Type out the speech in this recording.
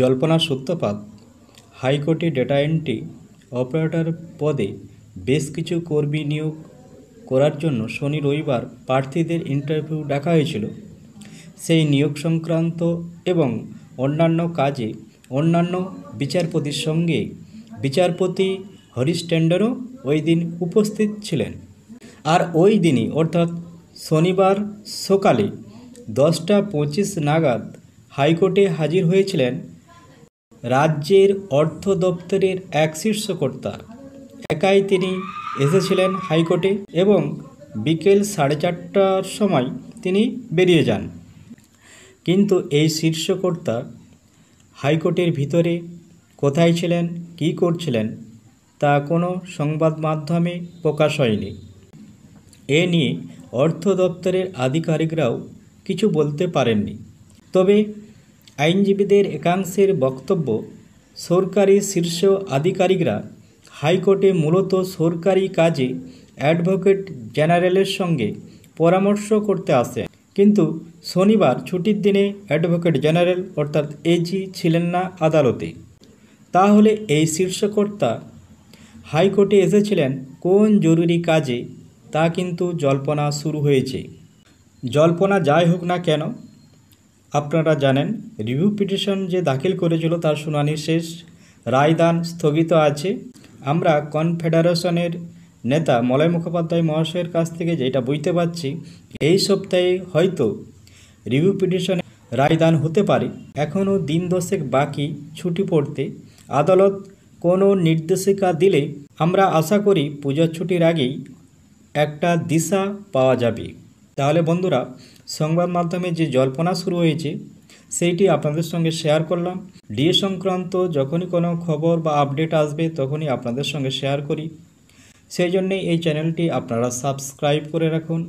জল্পনা সত্যপাত হাইকোর্টে data entry operator পদে বেশ কিছু কর্মী নিয়োগ করার জন্য শনি রবিবার প্রার্থীদের ইন্টারভিউ ডাকা হয়েছিল সেই নিয়োগ সংক্রান্ত এবং অন্যান্য কাজে অন্যান্য বিচারপতির সঙ্গে বিচারপতি হরিশ ট্যান্ডারও ওই দিন উপস্থিত ছিলেন আর ওই দিনই অর্থাৎ শনিবার সকালে দশটা পঁচিশ নাগাদ হাইকোর্টে হাজির হয়েছিলেন রাজ্যের অর্থ দপ্তরের এক শীর্ষকর্তা একাই তিনি এসেছিলেন হাইকোর্টে এবং বিকেল সাড়ে চারটার সময় তিনি বেরিয়ে যান কিন্তু এই শীর্ষকর্তা হাইকোর্টের ভিতরে কোথায় ছিলেন কি করছিলেন তা কোনো সংবাদ মাধ্যমে প্রকাশ হয়নি এ নিয়ে অর্থ দপ্তরের আধিকারিকরাও কিছু বলতে পারেননি তবে আইনজীবীদের একাংশের বক্তব্য সরকারি শীর্ষ আধিকারিকরা হাইকোর্টে মূলত সরকারি কাজে অ্যাডভোকেট জেনারেলের সঙ্গে পরামর্শ করতে আসেন কিন্তু শনিবার ছুটির দিনে অ্যাডভোকেট জেনারেল অর্থাৎ এজি ছিলেন না আদালতে তাহলে এই শীর্ষকর্তা হাইকোর্টে এসেছিলেন কোন জরুরি কাজে তা কিন্তু জল্পনা শুরু হয়েছে জল্পনা যাই হোক না কেন আপনারা জানেন রিভিউ পিটিশন যে দাখিল করেছিল তার শুনানি শেষ রায়দান স্থগিত আছে আমরা কনফেডারেশনের নেতা মলয় মুখোপাধ্যায় মহাশয়ের কাছ থেকে যেটা বুঝতে পারছি এই সপ্তাহে হয়তো রিভিউ পিটিশনে রায়দান হতে পারে এখনও দিন দশেক বাকি ছুটি পড়তে আদালত কোনো নির্দেশিকা দিলে আমরা আশা করি পূজার ছুটির আগেই একটা দিশা পাওয়া যাবে তাহলে বন্ধুরা সংবাদ মাধ্যমে যে জল্পনা শুরু হয়েছে সেইটি আপনাদের সঙ্গে শেয়ার করলাম ডিএ সংক্রান্ত যখনই কোনো খবর বা আপডেট আসবে তখনই আপনাদের সঙ্গে শেয়ার করি সেই জন্যেই এই চ্যানেলটি আপনারা সাবস্ক্রাইব করে রাখুন